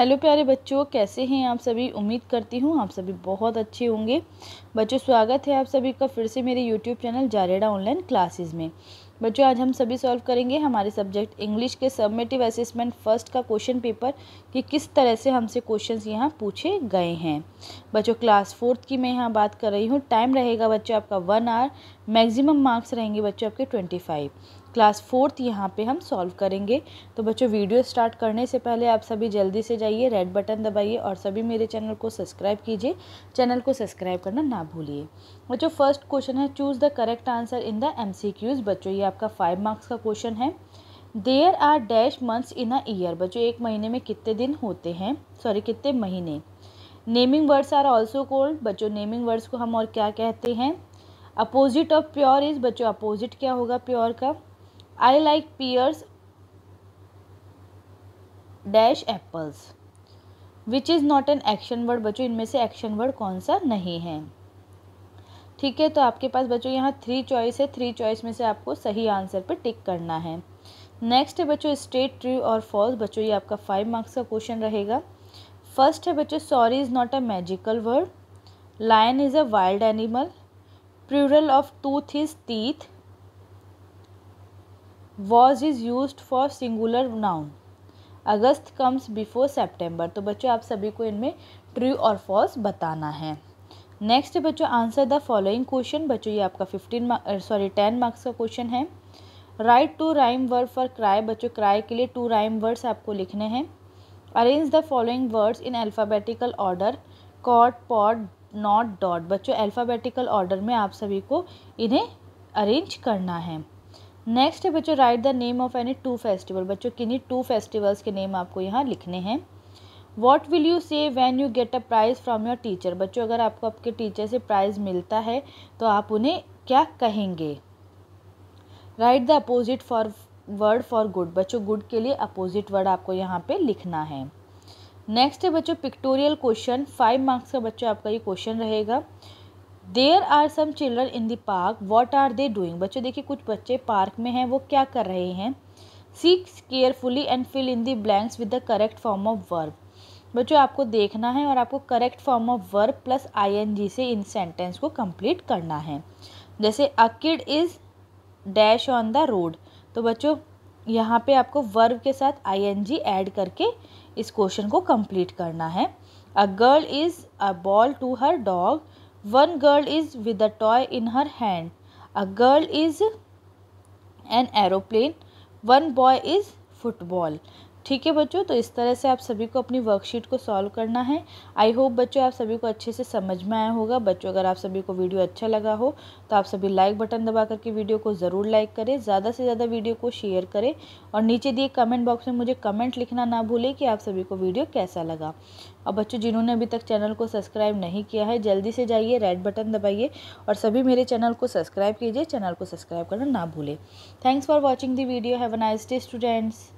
Hello प्यारे बच्चों कैसे हैं आप सभी उम्मीद करती हूँ आप सभी बहुत अच्छे होंगे बच्चों स्वागत है आप सभी का फिर से मेरे यूट्यूब चैनल जारेडा ऑनलाइन क्लासेस में बच्चों आज हम सभी सॉल्व करेंगे हमारे सब्जेक्ट इंग्लिश के सबमेटिव असेसमेंट फर्स्ट का क्वेश्चन पेपर कि किस तरह से हमसे क्वेश्चन यहाँ पूछे गए हैं बच्चों क्लास फोर्थ की मैं यहाँ बात कर रही हूँ टाइम रहेगा बच्चों आपका वन आवर मैक्सिमम मार्क्स रहेंगे बच्चों आपके ट्वेंटी फाइव क्लास फोर्थ यहाँ पे हम सॉल्व करेंगे तो बच्चों वीडियो स्टार्ट करने से पहले आप सभी जल्दी से जाइए रेड बटन दबाइए और सभी मेरे चैनल को सब्सक्राइब कीजिए चैनल को सब्सक्राइब करना ना भूलिए बच्चों फर्स्ट क्वेश्चन है choose the correct answer in the M बच्चों ये आपका फाइव मार्क्स का क्वेश्चन है there are dash months in a year बच्चों एक महीने में कितने दिन होते हैं सॉरी कितने महीने naming words are also called बच्चों नेमिंग वर्ड्स को हम और क्या कहते हैं अपोजिट ऑफ प्योर इज़ बच्चों अपोजिट क्या होगा प्योर का I like pears dash apples which is not an action word बच्चों इनमें से एक्शन वर्ड कौन सा नहीं है ठीक है तो आपके पास बच्चों यहाँ थ्री चॉइस है थ्री चॉइस में से आपको सही आंसर पर टिक करना है नेक्स्ट है बच्चों स्टेट ट्रू और फॉल्स बच्चों ये आपका फाइव मार्क्स का क्वेश्चन रहेगा फर्स्ट है बच्चों sorry is not a magical word lion is a wild animal plural of tooth is teeth was is use for singular noun August comes before September तो बच्चों आप सभी को इनमें ट्रू और फॉल्स बताना है नेक्स्ट बच्चों आंसर द फॉलोइंग क्वेश्चन बच्चों ये आपका फिफ्टीन सॉरी टेन मार्क्स का क्वेश्चन है write two rhyme word for cry बच्चों क्राई के लिए टू राइम वर्ड्स आपको लिखने हैं arrange the following words in alphabetical order cot pot not dot बच्चों अल्फ़ाबेटिकल ऑर्डर में आप सभी को इन्हें अरेंज करना है नेक्स्ट है बच्चों write the name of any two festival बच्चों किन्हीं टू फेस्टिवल्स के नेम आपको यहाँ लिखने हैं what will you say when you get a prize from your teacher बच्चों अगर आपको आपके टीचर से प्राइज़ मिलता है तो आप उन्हें क्या कहेंगे write the opposite for word for good बच्चों गुड के लिए अपोजिट वर्ड आपको यहाँ पे लिखना है नेक्स्ट है बच्चों पिक्टोरियल क्वेश्चन फाइव मार्क्स का बच्चों आपका ये क्वेश्चन रहेगा there are some children in the park what are they doing बच्चों देखिए कुछ बच्चे पार्क में हैं वो क्या कर रहे हैं सीख carefully and fill in the blanks with the correct form of verb बच्चों आपको देखना है और आपको correct form of verb plus जी से इन सेंटेंस को कंप्लीट करना है जैसे a kid is dash on the road तो बच्चों यहाँ पे आपको वर्ब के साथ जी ऐड करके इस क्वेश्चन को कंप्लीट करना है a girl is a ball to her dog One girl is with a toy in her hand. A girl is an aeroplane. One boy is football. ठीक है बच्चों तो इस तरह से आप सभी को अपनी वर्कशीट को सॉल्व करना है आई होप बच्चों आप सभी को अच्छे से समझ में आया होगा बच्चों अगर आप सभी को वीडियो अच्छा लगा हो तो आप सभी लाइक बटन दबा करके वीडियो को ज़रूर लाइक करें ज़्यादा से ज़्यादा वीडियो को शेयर करें और नीचे दिए कमेंट बॉक्स में मुझे कमेंट लिखना ना भूलें कि आप सभी को वीडियो कैसा लगा और बच्चों जिन्होंने अभी तक चैनल को सब्सक्राइब नहीं किया है जल्दी से जाइए रेड बटन दबाइए और सभी मेरे चैनल को सब्सक्राइब कीजिए चैनल को सब्सक्राइब करना ना भूलें thanks for watching the video have a nice day students